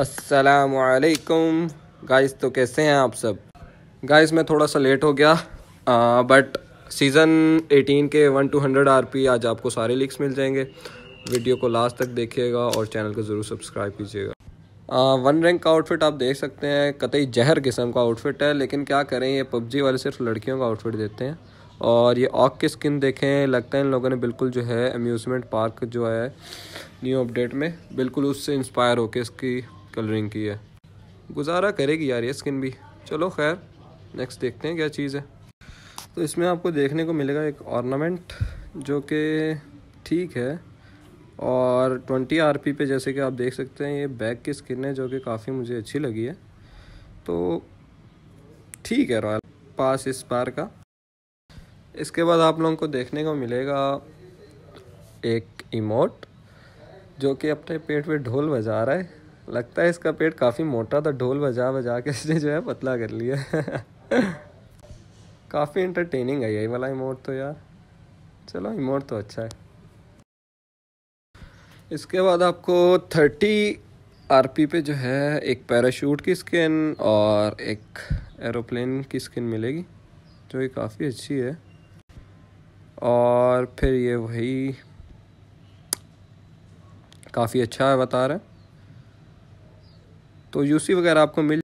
असलकुम गाइस तो कैसे हैं आप सब गाइस मैं थोड़ा सा लेट हो गया आ, बट सीज़न 18 के 1 टू 100 आरपी आज आपको सारे लिक्स मिल जाएंगे वीडियो को लास्ट तक देखिएगा और चैनल को ज़रूर सब्सक्राइब कीजिएगा वन रैंक का आउटफिट आप देख सकते हैं कतई जहर किस्म का आउटफिट है लेकिन क्या करें ये पबजी वाले सिर्फ लड़कियों का आउटफिट देते हैं और ये ऑक की स्किन देखें लगता है इन लोगों ने बिल्कुल जो है अम्यूज़मेंट पार्क जो है न्यू अपडेट में बिल्कुल उससे इंस्पायर होकर इसकी कलरिंग की है गुजारा करेगी यार ये स्किन भी चलो खैर नेक्स्ट देखते हैं क्या चीज़ है तो इसमें आपको देखने को मिलेगा एक ऑर्नामेंट जो कि ठीक है और 20 आर पे जैसे कि आप देख सकते हैं ये बैक की स्किन है जो कि काफ़ी मुझे अच्छी लगी है तो ठीक है रॉयल पास इस बार का इसके बाद आप लोगों को देखने को मिलेगा एक इमोट जो कि अपने पेट पे ढोल बजा रहा है लगता है इसका पेट काफ़ी मोटा था ढोल बजा बजा के इसने जो है पतला कर लिया काफ़ी इंटरटेनिंग है यही वाला इमोट तो यार चलो इमोट तो अच्छा है इसके बाद आपको थर्टी आरपी पे जो है एक पैराशूट की स्किन और एक एरोप्लेन की स्किन मिलेगी जो ये काफ़ी अच्छी है और फिर ये वही काफ़ी अच्छा है बता रहा है तो यूसी वगैरह आपको मिल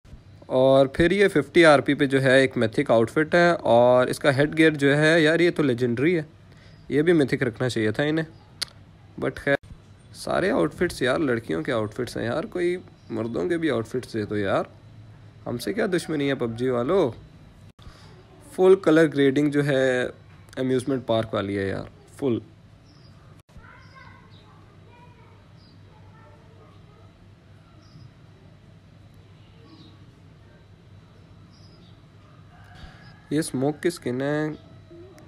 और फिर ये 50 आरपी पे जो है एक मैथिक आउटफिट है और इसका हेड गेयर जो है यार ये तो लेजेंडरी है ये भी मैथिक रखना चाहिए था इन्हें बट खैर सारे आउटफिट्स यार लड़कियों के आउटफिट्स हैं यार कोई मर्दों के भी आउटफिट्स है तो यार हमसे क्या दुश्मनी है पबजी वालों फुल कलर ग्रेडिंग जो है अम्यूज़मेंट पार्क वाली है यार फुल ये स्मोक की स्किन है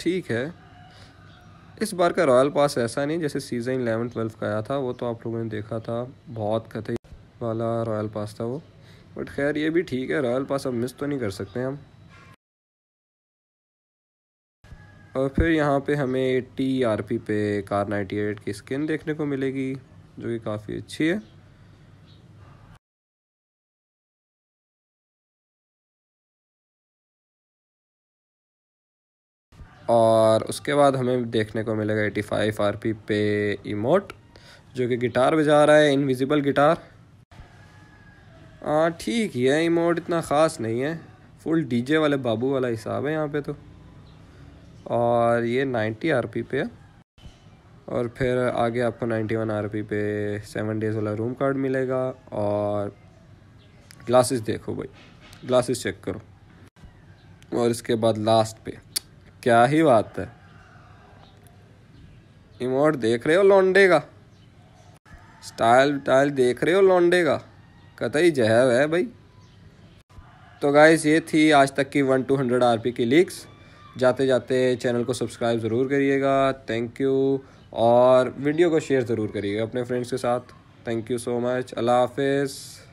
ठीक है इस बार का रॉयल पास ऐसा नहीं जैसे सीज़न इलेवन ट्वेल्व का आया था वो तो आप लोगों ने देखा था बहुत कतई वाला रॉयल पास था वो बट खैर ये भी ठीक है रॉयल पास अब मिस तो नहीं कर सकते हम और फिर यहाँ पे हमें टी आर पी पे कार नाइन्टी एट की स्किन देखने को मिलेगी जो कि काफ़ी अच्छी है और उसके बाद हमें देखने को मिलेगा एटी फाइव आर पी पे इमोट जो कि गिटार बजा रहा है इनविजिबल गिटार हाँ ठीक ही है इमोट इतना ख़ास नहीं है फुल डीजे वाले बाबू वाला हिसाब है यहाँ पे तो और ये 90 पी पे है और फिर आगे आपको 91 पी पे सेवन डेज़ वाला रूम कार्ड मिलेगा और ग्लासेस देखो भाई ग्लासेस चेक करो और इसके बाद लास्ट पे क्या ही बात है इमोट देख रहे हो लौंडे का स्टाइल टाइल देख रहे हो लौंडे का कतई जहब है भाई तो गाइस ये थी आज तक की वन टू हंड्रेड आर की लीक्स जाते जाते चैनल को सब्सक्राइब ज़रूर करिएगा थैंक यू और वीडियो को शेयर ज़रूर करिएगा अपने फ्रेंड्स के साथ थैंक यू सो मच अल्लाह हाफिज़